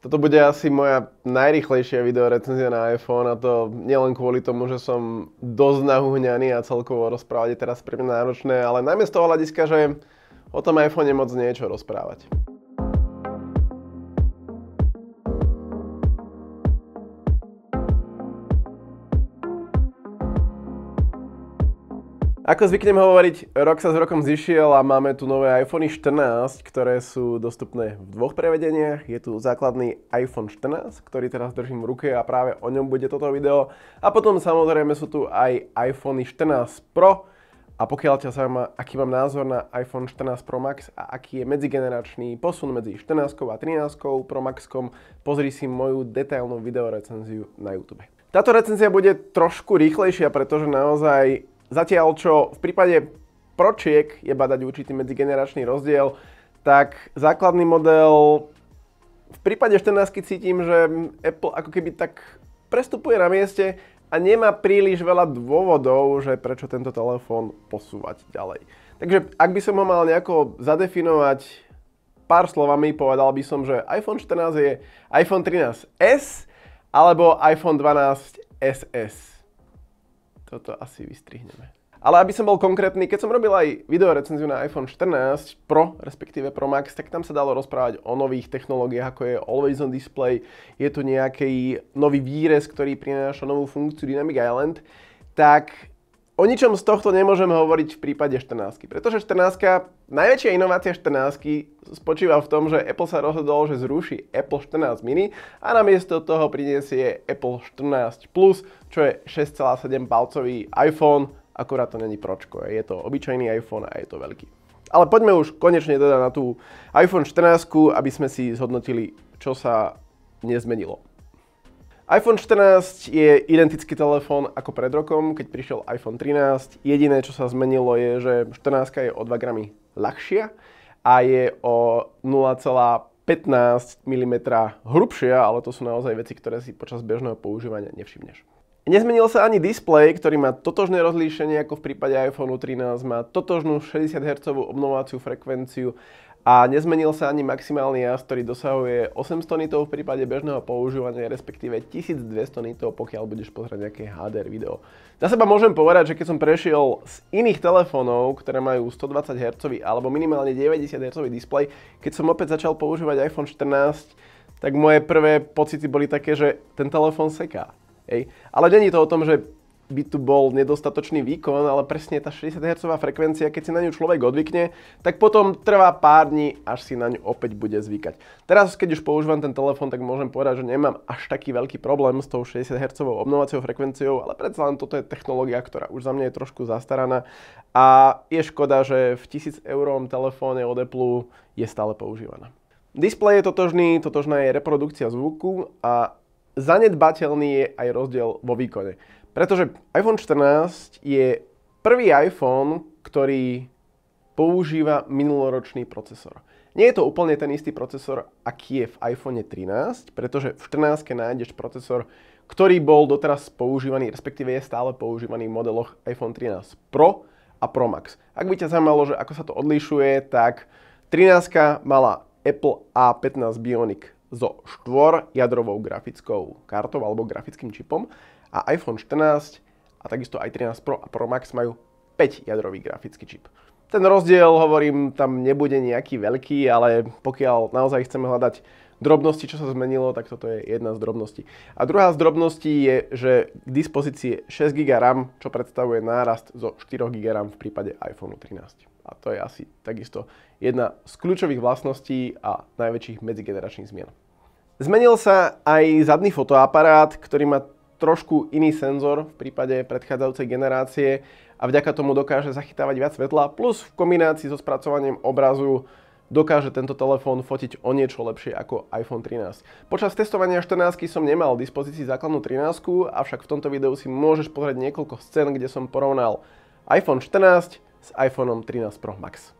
Toto bude asi moja najrychlejšia recenzia na iPhone a to nielen kvôli tomu, že som dosť nahuhňaný a celkovo rozprávať je teraz pre mňa náročné, ale najmä z toho hľadiska, že o tom iPhone moc niečo rozprávať. Ako zvyknem hovoriť, rok sa s rokom zišiel a máme tu nové iPhone 14, ktoré sú dostupné v dvoch prevedeniach. Je tu základný iPhone 14, ktorý teraz držím v ruke a práve o ňom bude toto video. A potom samozrejme sú tu aj iPhone 14 Pro. A pokiaľ ťa zaujíma, aký mám názor na iPhone 14 Pro Max a aký je medzigeneračný posun medzi 14 a 13 Pro Maxom, pozri si moju detailnú videorecenziu na YouTube. Táto recenzia bude trošku rýchlejšia, pretože naozaj Zatiaľ, čo v prípade pročiek je badať určitý medzigeneračný rozdiel, tak základný model v prípade 14 cítim, že Apple ako keby tak prestupuje na mieste a nemá príliš veľa dôvodov, že prečo tento telefón posúvať ďalej. Takže ak by som ho mal nejako zadefinovať pár slovami, povedal by som, že iPhone 14 je iPhone 13S alebo iPhone 12 SS. Toto asi vystrihneme. Ale aby som bol konkrétny, keď som robil aj videorecenziu na iPhone 14 Pro, respektíve Pro Max, tak tam sa dalo rozprávať o nových technológiách, ako je Always on Display, je tu nejaký nový výrez, ktorý prináša novú funkciu Dynamic Island, tak O ničom z tohto nemôžem hovoriť v prípade 14, pretože 14, najväčšia inovácia 14 spočíva v tom, že Apple sa rozhodol, že zruší Apple 14 mini a namiesto toho prinesie Apple 14 Plus, čo je 6,7 palcový iPhone, akurát to není pročko, je to obyčajný iPhone a je to veľký. Ale poďme už konečne teda na tú iPhone 14, aby sme si zhodnotili, čo sa nezmenilo iPhone 14 je identický telefón ako pred rokom, keď prišiel iPhone 13. Jediné, čo sa zmenilo, je, že 14 je o 2 gramy ľahšia a je o 0,15 mm hrubšia, ale to sú naozaj veci, ktoré si počas bežného používania nevšimneš. Nezmenil sa ani displej, ktorý má totožné rozlíšenie ako v prípade iPhone 13, má totožnú 60 Hz obnovovaciu frekvenciu a nezmenil sa ani maximálny jazd, ktorý dosahuje 800 nitov v prípade bežného používania, respektíve 1200 nitov, pokiaľ budeš pozerať nejaké HDR er video. Za seba môžem povedať, že keď som prešiel z iných telefónov, ktoré majú 120 Hz alebo minimálne 90 Hz displej, keď som opäť začal používať iPhone 14, tak moje prvé pocity boli také, že ten telefón seká. Ej. Ale není to o tom, že by tu bol nedostatočný výkon, ale presne tá 60 Hz frekvencia, keď si na ňu človek odvykne, tak potom trvá pár dní, až si na ňu opäť bude zvykať. Teraz, keď už používam ten telefón, tak môžem povedať, že nemám až taký veľký problém s tou 60 Hz obnovacou frekvenciou, ale predsa len toto je technológia, ktorá už za mňa je trošku zastaraná a je škoda, že v 1000 eurovom telefóne od Apple je stále používaná. Displej je totožný, totožná je reprodukcia zvuku a zanedbateľný je aj rozdiel vo výkone. Pretože iPhone 14 je prvý iPhone, ktorý používa minuloročný procesor. Nie je to úplne ten istý procesor, aký je v iPhone 13, pretože v 14 nájdeš procesor, ktorý bol doteraz používaný, respektíve je stále používaný v modeloch iPhone 13 Pro a Pro Max. Ak by ťa zaujímalo, že ako sa to odlišuje, tak 13 mala Apple A15 Bionic so štvorjadrovou grafickou kartou alebo grafickým čipom a iPhone 14 a takisto aj 13 Pro a Pro Max majú 5-jadrový grafický čip. Ten rozdiel, hovorím, tam nebude nejaký veľký, ale pokiaľ naozaj chceme hľadať drobnosti, čo sa zmenilo, tak toto je jedna z drobností. A druhá z drobností je, že k dispozícii je 6 GB RAM, čo predstavuje nárast zo 4 GB RAM v prípade iPhone 13. A to je asi takisto jedna z kľúčových vlastností a najväčších medzigeneračných zmien. Zmenil sa aj zadný fotoaparát, ktorý má trošku iný senzor v prípade predchádzajúcej generácie a vďaka tomu dokáže zachytávať viac svetla, plus v kombinácii so spracovaním obrazu dokáže tento telefón fotiť o niečo lepšie ako iPhone 13. Počas testovania 14 som nemal v dispozícii základnú 13, avšak v tomto videu si môžeš pozrieť niekoľko scén, kde som porovnal iPhone 14 s iPhone 13 Pro Max.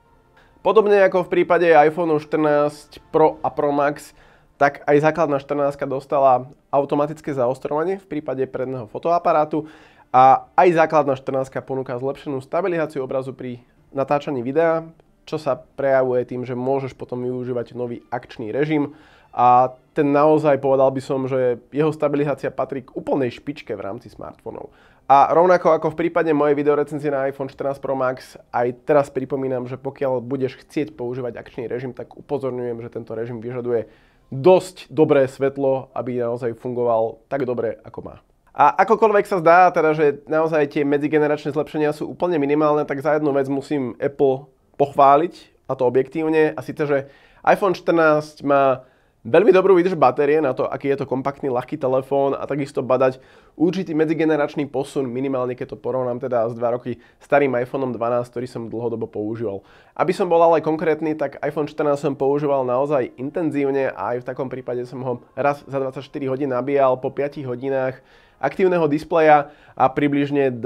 Podobne ako v prípade iPhone 14 Pro a Pro Max, tak aj základná 14 dostala automatické zaostrovanie v prípade predného fotoaparátu a aj základná 14 ponúka zlepšenú stabilizáciu obrazu pri natáčaní videa, čo sa prejavuje tým, že môžeš potom využívať nový akčný režim a ten naozaj povedal by som, že jeho stabilizácia patrí k úplnej špičke v rámci smartfónov. A rovnako ako v prípade mojej videorecenzie na iPhone 14 Pro Max, aj teraz pripomínam, že pokiaľ budeš chcieť používať akčný režim, tak upozorňujem, že tento režim vyžaduje dosť dobré svetlo, aby naozaj fungoval tak dobre, ako má. A akokoľvek sa zdá, teda, že naozaj tie medzigeneračné zlepšenia sú úplne minimálne, tak za jednu vec musím Apple pochváliť, a to objektívne, a síce, že iPhone 14 má Veľmi dobrú výdrž batérie na to, aký je to kompaktný, ľahký telefón a takisto badať určitý medzigeneračný posun, minimálne keď to porovnám teda s 2 roky starým iPhone 12, ktorý som dlhodobo používal. Aby som bol ale konkrétny, tak iPhone 14 som používal naozaj intenzívne a aj v takom prípade som ho raz za 24 hodín nabíjal po 5 hodinách aktívneho displeja a približne 2,5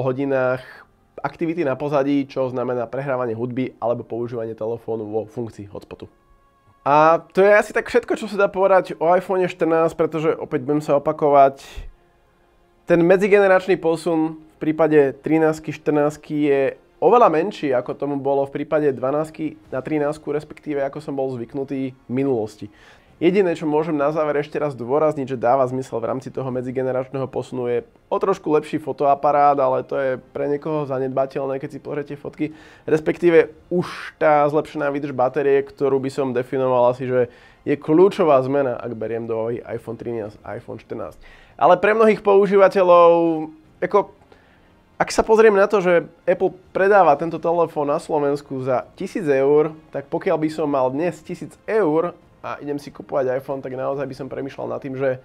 hodinách aktivity na pozadí, čo znamená prehrávanie hudby alebo používanie telefónu vo funkcii hotspotu. A to je asi tak všetko, čo sa dá povedať o iPhone 14, pretože opäť budem sa opakovať. Ten medzigeneračný posun v prípade 13 14 je oveľa menší, ako tomu bolo v prípade 12 na 13 respektíve ako som bol zvyknutý v minulosti. Jediné, čo môžem na záver ešte raz dôrazniť, že dáva zmysel v rámci toho medzigeneračného posunu je o trošku lepší fotoaparát, ale to je pre niekoho zanedbateľné, keď si pozriete fotky. Respektíve už tá zlepšená výdrž batérie, ktorú by som definoval asi, že je kľúčová zmena, ak beriem do iPhone 13, iPhone 14. Ale pre mnohých používateľov, ako ak sa pozrieme na to, že Apple predáva tento telefón na Slovensku za 1000 eur, tak pokiaľ by som mal dnes 1000 eur a idem si kupovať iPhone, tak naozaj by som premyšľal nad tým, že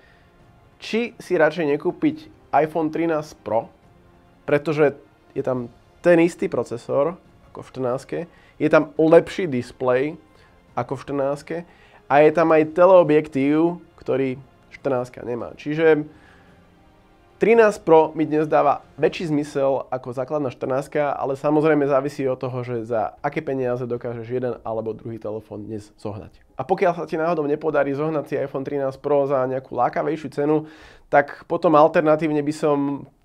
či si radšej nekúpiť iPhone 13 Pro, pretože je tam ten istý procesor ako v 14, je tam lepší displej ako v 14 a je tam aj teleobjektív, ktorý 14 nemá. Čiže 13 Pro mi dnes dáva väčší zmysel ako základná 14, ale samozrejme závisí od toho, že za aké peniaze dokážeš jeden alebo druhý telefón dnes zohnať. A pokiaľ sa ti náhodou nepodarí zohnať si iPhone 13 Pro za nejakú lákavejšiu cenu, tak potom alternatívne by som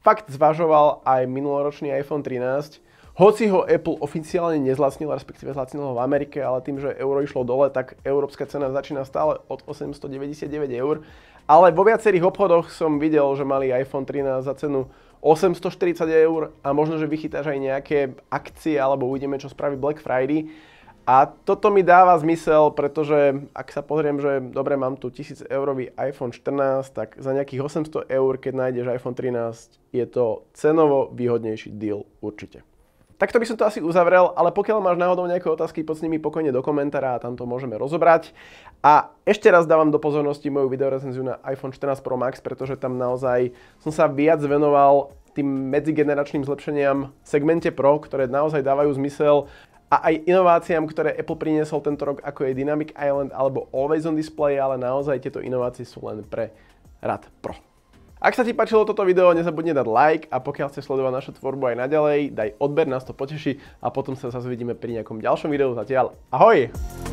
fakt zvažoval aj minuloročný iPhone 13, hoci ho Apple oficiálne nezlacnil, respektíve zlacnil ho v Amerike, ale tým, že euro išlo dole, tak európska cena začína stále od 899 eur ale vo viacerých obchodoch som videl, že mali iPhone 13 za cenu 840 eur a možno, že vychytáš aj nejaké akcie alebo uvidíme, čo spraví Black Friday. A toto mi dáva zmysel, pretože ak sa pozriem, že dobre, mám tu 1000 eurový iPhone 14, tak za nejakých 800 eur, keď nájdeš iPhone 13, je to cenovo výhodnejší deal určite. Takto by som to asi uzavrel, ale pokiaľ máš náhodou nejaké otázky, pod s nimi pokojne do komentára a tam to môžeme rozobrať. A ešte raz dávam do pozornosti moju videorecenziu na iPhone 14 Pro Max, pretože tam naozaj som sa viac venoval tým medzigeneračným zlepšeniam v segmente Pro, ktoré naozaj dávajú zmysel a aj inováciám, ktoré Apple priniesol tento rok, ako je Dynamic Island alebo Always on Display, ale naozaj tieto inovácie sú len pre rad Pro. Ak sa ti páčilo toto video, nezabudne dať like a pokiaľ chceš sledovať našu tvorbu aj naďalej, daj odber, nás to poteší a potom sa zase vidíme pri nejakom ďalšom videu. Zatiaľ ahoj!